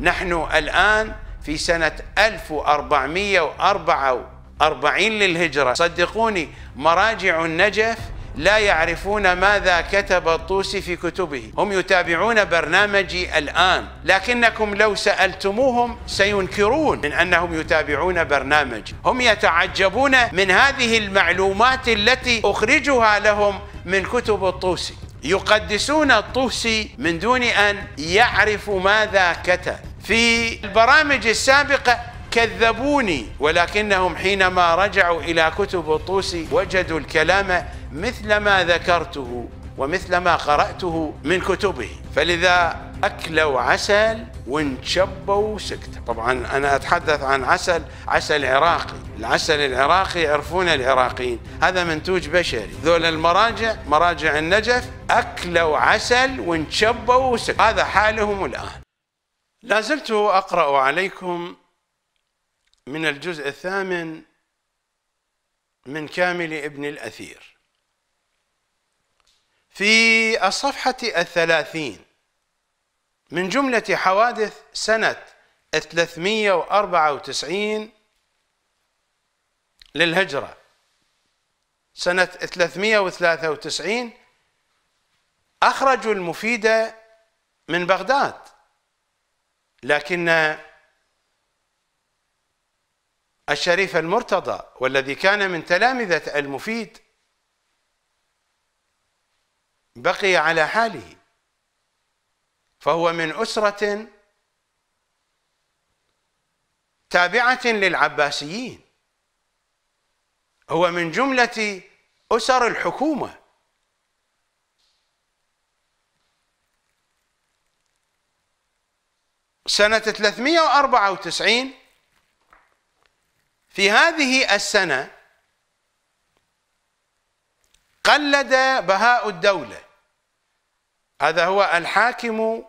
نحن الآن في سنة 1444 للهجرة صدقوني مراجع النجف لا يعرفون ماذا كتب الطوسي في كتبه هم يتابعون برنامجي الآن لكنكم لو سألتموهم سينكرون من أنهم يتابعون برنامجي هم يتعجبون من هذه المعلومات التي أخرجها لهم من كتب الطوسي يقدسون الطوسي من دون أن يعرفوا ماذا كتب في البرامج السابقة كذبوني ولكنهم حينما رجعوا إلى كتب الطوسي وجدوا الكلام مثل ما ذكرته ومثل ما قرأته من كتبه فلذا أكلوا عسل وانشبوا وسكتوا طبعا أنا أتحدث عن عسل عسل عراقي العسل العراقي يعرفونه العراقيين هذا منتوج بشري ذول المراجع مراجع النجف أكلوا عسل وانشبوا وسكتوا هذا حالهم الآن لازلت أقرأ عليكم من الجزء الثامن من كامل ابن الأثير في الصفحة الثلاثين من جملة حوادث سنة 394 للهجرة سنة 393 أخرجوا المفيدة من بغداد لكن الشريف المرتضى والذي كان من تلامذة المفيد بقي على حاله فهو من أسرة تابعة للعباسيين هو من جملة أسر الحكومة سنة 394 في هذه السنة قلد بهاء الدولة هذا هو الحاكم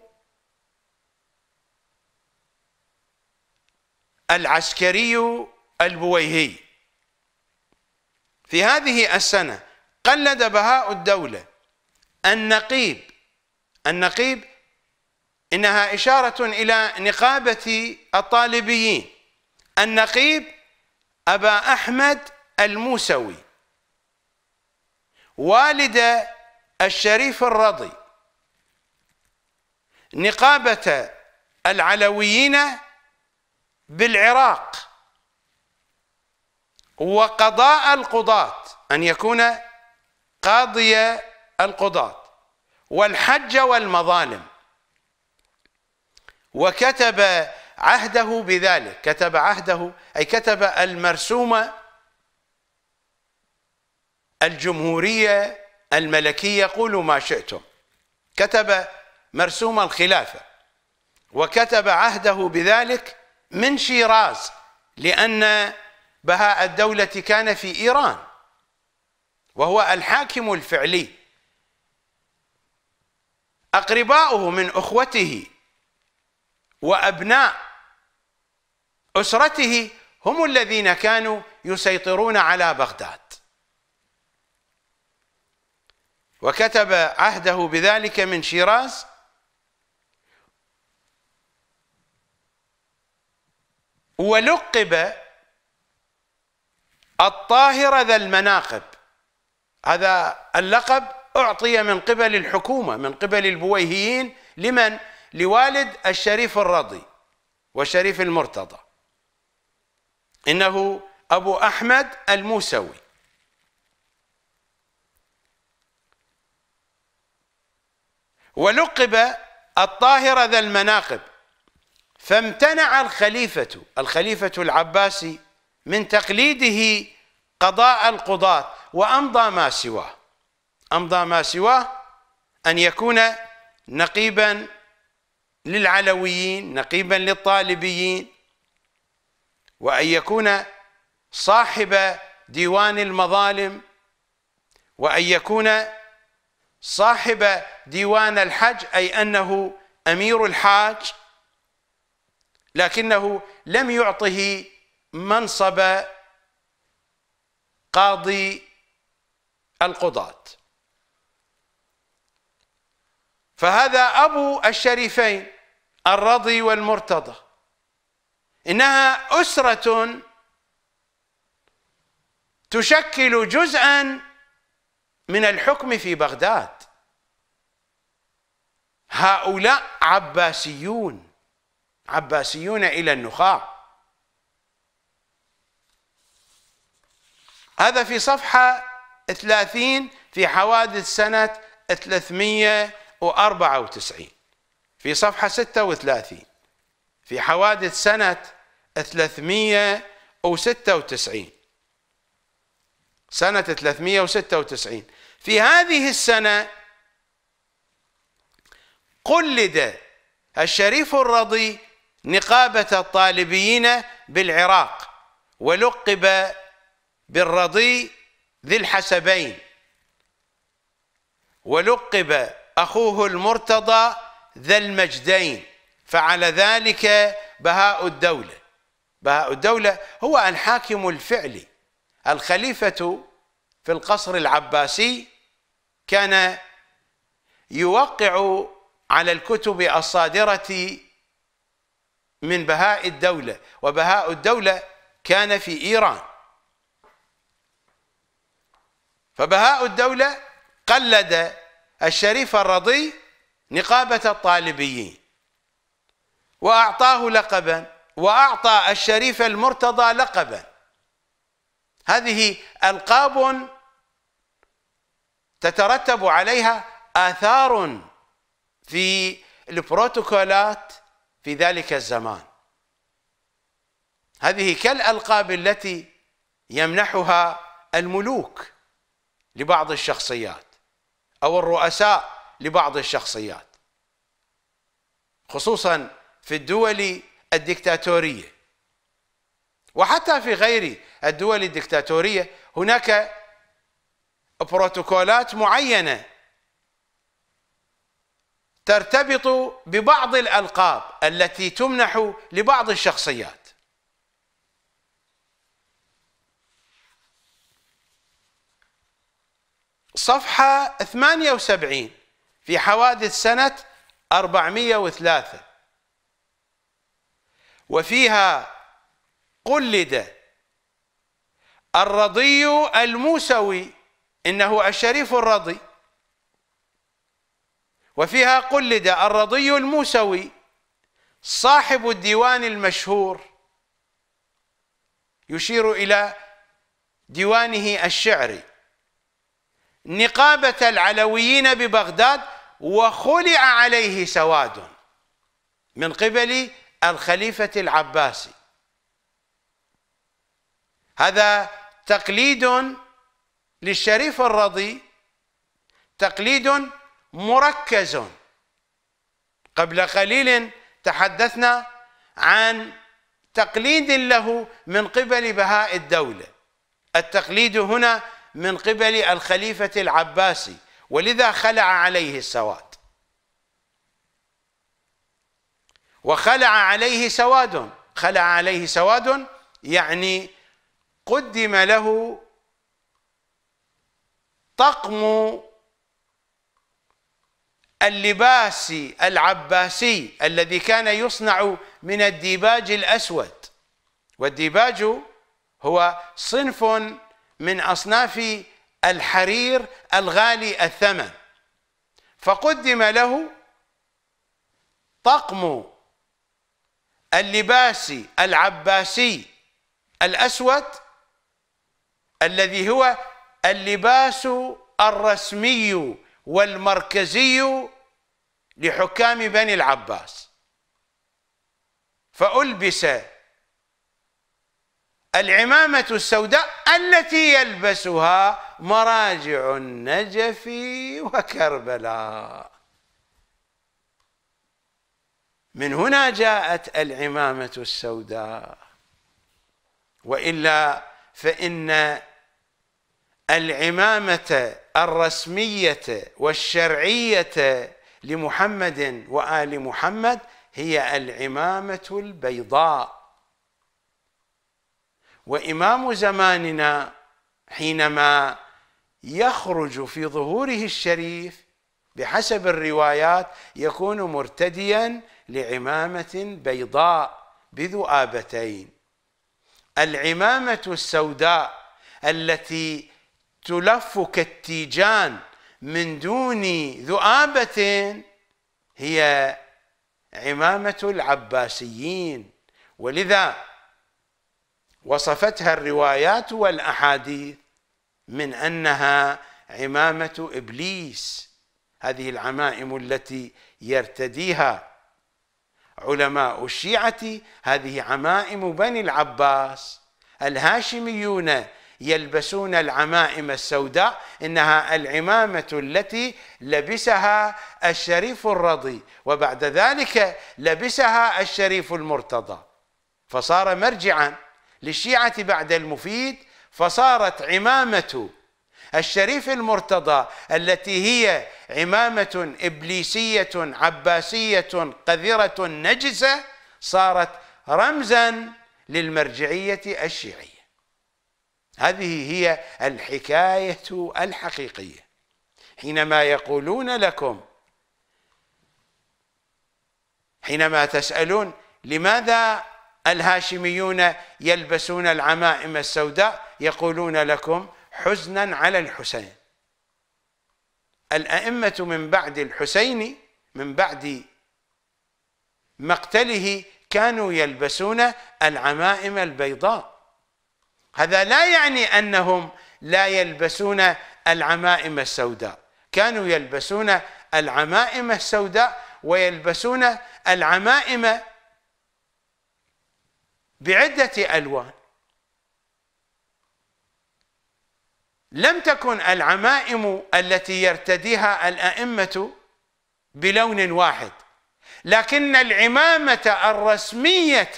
العسكري البويهي في هذه السنة قلد بهاء الدولة النقيب النقيب إنها إشارة إلى نقابة الطالبيين النقيب أبا أحمد الموسوي والد الشريف الرضي نقابة العلويين بالعراق وقضاء القضاة أن يكون قاضي القضاة والحج والمظالم وكتب عهده بذلك كتب عهده أي كتب المرسومة الجمهورية الملكية قولوا ما شئتم كتب مرسوم الخلافة وكتب عهده بذلك من شيراز لأن بهاء الدولة كان في إيران وهو الحاكم الفعلي أقرباؤه من أخوته وأبناء أسرته هم الذين كانوا يسيطرون على بغداد وكتب عهده بذلك من شيراز ولقب الطاهر ذا المناقب هذا اللقب أعطي من قبل الحكومة من قبل البويهيين لمن؟ لوالد الشريف الرضي وشريف المرتضى إنه أبو أحمد الموسوي ولقب الطاهر ذا المناقب فامتنع الخليفة الخليفة العباسي من تقليده قضاء القضاة وأمضى ما سواه أمضى ما سواه أن يكون نقيبا للعلويين نقيبا للطالبيين وأن يكون صاحب ديوان المظالم وأن يكون صاحب ديوان الحج أي أنه أمير الحاج لكنه لم يعطه منصب قاضي القضاة فهذا أبو الشريفين الرضي والمرتضى إنها أسرة تشكل جزءا من الحكم في بغداد هؤلاء عباسيون عباسيون إلى النخاع هذا في صفحة 30 في حوادث سنة 394 في صفحة 36 في حوادث سنة 396 سنة 396 في هذه السنة قلد الشريف الرضي نقابة الطالبيين بالعراق ولقب بالرضي ذي الحسبين ولقب أخوه المرتضى ذا المجدين فعلى ذلك بهاء الدولة بهاء الدولة هو الحاكم الفعلي الخليفة في القصر العباسي كان يوقع على الكتب الصادرة من بهاء الدولة وبهاء الدولة كان في إيران فبهاء الدولة قلد الشريف الرضي نقابة الطالبيين وأعطاه لقبا وأعطى الشريف المرتضى لقبا هذه ألقاب تترتب عليها آثار في البروتوكولات في ذلك الزمان هذه كالألقاب التي يمنحها الملوك لبعض الشخصيات أو الرؤساء لبعض الشخصيات خصوصا في الدول الدكتاتورية وحتى في غير الدول الدكتاتورية هناك بروتوكولات معينة ترتبط ببعض الألقاب التي تمنح لبعض الشخصيات صفحة 78 في حوادث سنة 403 وفيها قلد الرضي الموسوي إنه الشريف الرضي وفيها قلد الرضي الموسوي صاحب الديوان المشهور يشير إلى ديوانه الشعري نقابة العلويين ببغداد وخلع عليه سواد من قبل الخليفة العباسي هذا تقليد للشريف الرضي تقليد مركز قبل قليل تحدثنا عن تقليد له من قبل بهاء الدولة التقليد هنا من قبل الخليفة العباسي ولذا خلع عليه السواد وخلع عليه سواد خلع عليه سواد يعني قدم له طقم اللباس العباسي الذي كان يصنع من الديباج الأسود والديباج هو صنف من أصناف الحرير الغالي الثمن فقدم له طقم اللباس العباسي الأسود الذي هو اللباس الرسمي والمركزي لحكام بني العباس فألبس العمامة السوداء التي يلبسها مراجع النجف وكربلاء من هنا جاءت العمامة السوداء وإلا فإن العمامة الرسمية والشرعية لمحمد وآل محمد هي العمامة البيضاء وإمام زماننا حينما يخرج في ظهوره الشريف بحسب الروايات يكون مرتديا لعمامة بيضاء بذؤابتين العمامة السوداء التي تلف كالتيجان من دون ذؤابة هي عمامة العباسيين ولذا وصفتها الروايات والأحاديث من أنها عمامة إبليس هذه العمائم التي يرتديها علماء الشيعة هذه عمائم بني العباس الهاشميون يلبسون العمائم السوداء انها العمامه التي لبسها الشريف الرضي وبعد ذلك لبسها الشريف المرتضى فصار مرجعا للشيعه بعد المفيد فصارت عمامه الشريف المرتضى التي هي عمامه ابليسيه عباسيه قذره نجسه صارت رمزا للمرجعيه الشيعيه هذه هي الحكاية الحقيقية حينما يقولون لكم حينما تسألون لماذا الهاشميون يلبسون العمائم السوداء يقولون لكم حزنا على الحسين الأئمة من بعد الحسين من بعد مقتله كانوا يلبسون العمائم البيضاء هذا لا يعني أنهم لا يلبسون العمائم السوداء كانوا يلبسون العمائم السوداء ويلبسون العمائم بعدة ألوان لم تكن العمائم التي يرتديها الأئمة بلون واحد لكن العمامة الرسمية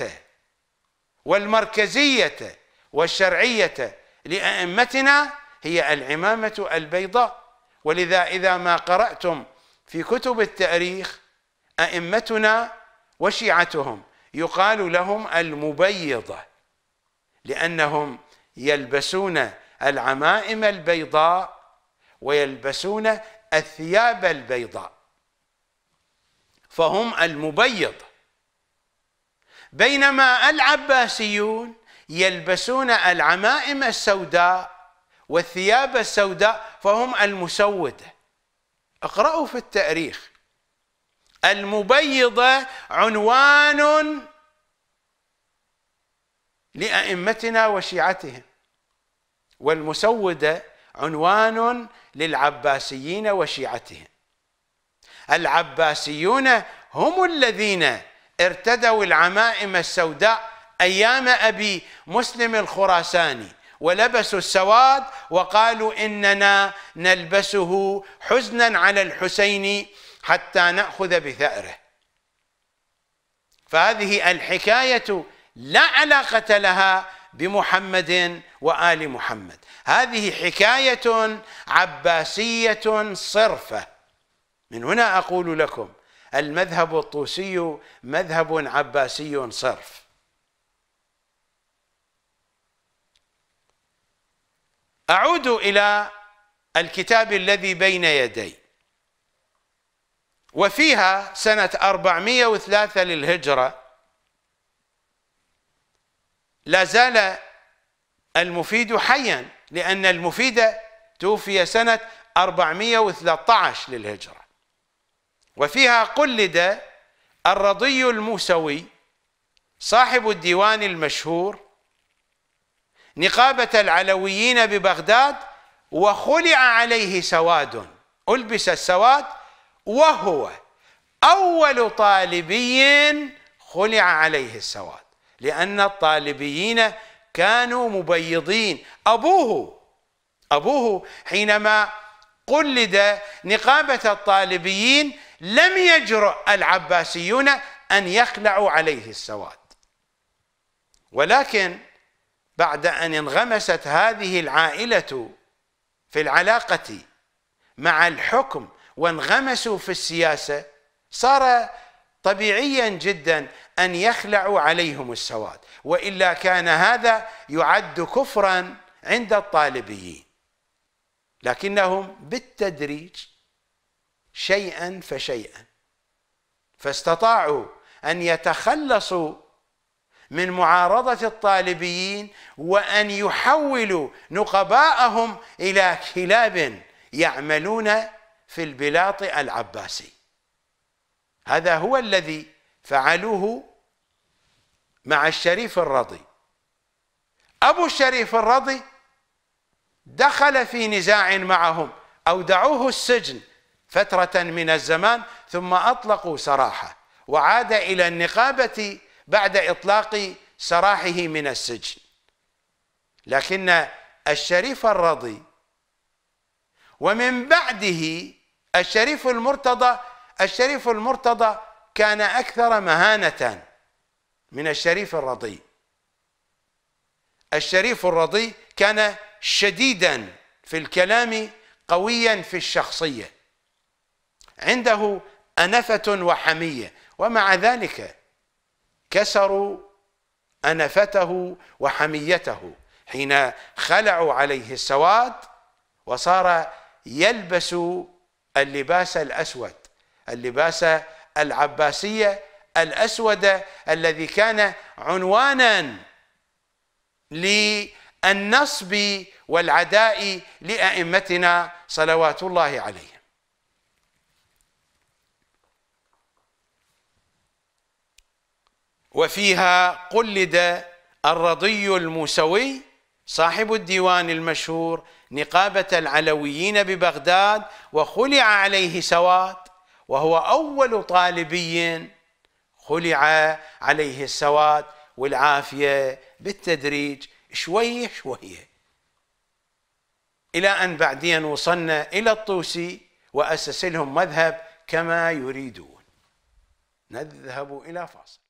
والمركزية والشرعية لأئمتنا هي العمامة البيضاء ولذا إذا ما قرأتم في كتب التاريخ أئمتنا وشيعتهم يقال لهم المبيضة لأنهم يلبسون العمائم البيضاء ويلبسون الثياب البيضاء فهم المبيض بينما العباسيون يلبسون العمائم السوداء والثياب السوداء فهم المسودة اقرأوا في التاريخ المبيضة عنوان لأئمتنا وشيعتهم والمسودة عنوان للعباسيين وشيعتهم العباسيون هم الذين ارتدوا العمائم السوداء أيام أبي مسلم الخراساني ولبسوا السواد وقالوا إننا نلبسه حزنا على الحسين حتى نأخذ بثأره فهذه الحكاية لا علاقة لها بمحمد وآل محمد هذه حكاية عباسية صرفة من هنا أقول لكم المذهب الطوسي مذهب عباسي صرف أعود إلى الكتاب الذي بين يدي وفيها سنة 403 للهجرة لا زال المفيد حيا لأن المفيد توفي سنة 413 للهجرة وفيها قلد الرضي الموسوي صاحب الديوان المشهور نقابة العلويين ببغداد وخلع عليه سواد ألبس السواد وهو أول طالبي خلع عليه السواد لأن الطالبيين كانوا مبيضين أبوه أبوه حينما قلد نقابة الطالبيين لم يجرؤ العباسيون أن يخلعوا عليه السواد ولكن بعد أن انغمست هذه العائلة في العلاقة مع الحكم وانغمسوا في السياسة صار طبيعيا جدا أن يخلعوا عليهم السواد وإلا كان هذا يعد كفرا عند الطالبيين لكنهم بالتدريج شيئا فشيئا فاستطاعوا أن يتخلصوا من معارضة الطالبيين وأن يحولوا نقباءهم إلى كلاب يعملون في البلاط العباسي هذا هو الذي فعلوه مع الشريف الرضي أبو الشريف الرضي دخل في نزاع معهم أودعوه السجن فترة من الزمان ثم أطلقوا سراحه وعاد إلى النقابة بعد إطلاق سراحه من السجن لكن الشريف الرضي ومن بعده الشريف المرتضى الشريف المرتضى كان أكثر مهانة من الشريف الرضي الشريف الرضي كان شديدا في الكلام قويا في الشخصية عنده أنفة وحمية ومع ذلك كسروا أنفته وحميته حين خلعوا عليه السواد وصار يلبس اللباس الأسود اللباس العباسية الأسود الذي كان عنوانا للنصب والعداء لأئمتنا صلوات الله عليهم وفيها قلد الرضي الموسوي صاحب الديوان المشهور نقابة العلويين ببغداد وخلع عليه سواد وهو أول طالبي خلع عليه السواد والعافية بالتدريج شوية شوية إلى أن بعدين وصلنا إلى الطوسي وأسس لهم مذهب كما يريدون نذهب إلى فاصل